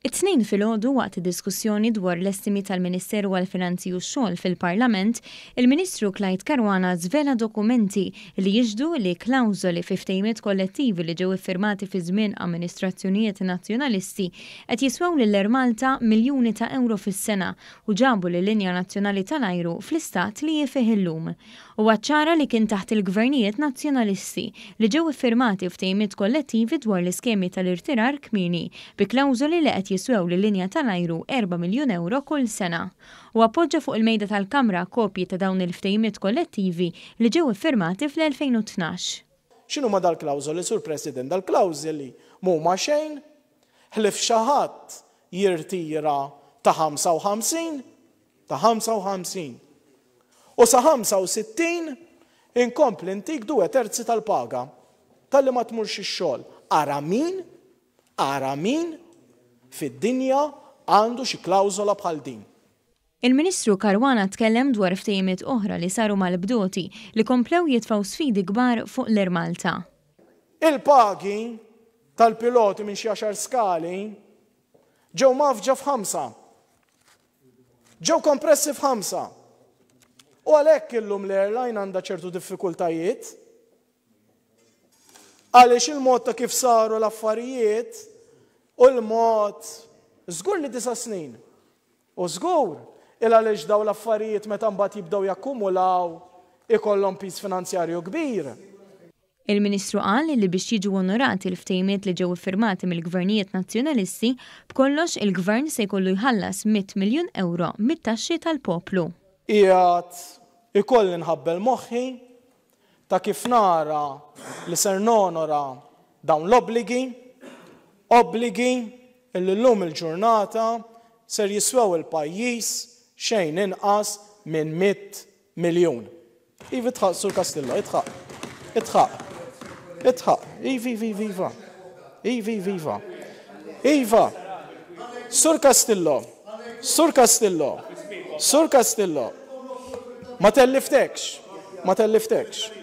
it snin fil-ħodu waqt diskussjoni dwar l-estimi tal-Ministeru għal-Finanzi u xogħol fil-Parlament, il-Ministru Klajt Karwana zvela dokumenti li jiġdu li klawżoli fi ftejmiet kollettivi li ġew iffirmati fi żmien amministrazzjonijiet nazzjonalisti qed jiswew lil Malta miljuni ta' euro fis-sena u ġabu l linja nazzjonali tal-ajru fl-istat li jifih illum. U għacċara li kien taħt il-gvernijiet nazzjonalisti li ġew iffirmati ftejmiet kollettivi dwar l-iskemi tal-irtirar kmini bi klawżoli li qed jiswew l linja tal-ajru 4 miljun euro kull sena. U appoġġa fuq il-mejda tal-Kamra kopji ta' dawn il-ftejmiet kollettivi li ġew iffirmati fl-2012. X'inhu ma dal-klawżoli sur President dal-klawżoli mhuma xejn ħlif xi ħadd jirtira ta' 55 ta' 55 u sa' 65 inkompli intik due terzi tal-paga tal-li ma tmurx ix-xogħol. Ara min? Ara min? fid-dinja għandu xi klawżola bħal din. Il-Ministru Karwana tkellem dwar ftejmiet oħra li saru mal-bdoti li komplew jitfaw sfidi kbar fuq l irmalta Malta. Il-pagi tal-piloti minn xi għaxar skali ġew mafġa f'ħamsa. Ġew kompressi f'ħamsa. U għalhekk illum l-airline għandha ċertu diffikultajiet. Għaliex il-mod ta' kif saru l-affarijiet u l-mod, zgur li disa snin. U zgur, il għaliex daw l-affarijiet meta mbagħad jibdew jakkumulaw ikollhom pis finanzjarju kbir. Il-Ministru qal li biex jiġu onorati l-ftejmiet li ġew iffirmati mill-gvernijiet nazzjonalisti, b'kollox il-gvern se jkollu jħallas 100 miljun euro mit-taxxi tal-poplu. Ijat ikolli nħabbel moħħi ta' kif nara li ser nonora dawn l-obligi obbligi l-lum il-ġurnata ser jiswew il-pajjiż xejn inqas minn 100 miljun. Ivi tħaq sur Kastillo, itħaq, itħaq, itħaq, ivi, ivi, viva, ivi, viva, iva, sur Kastillo, sur Kastillo, sur Kastillo, ma telliftekx, ma telliftekx.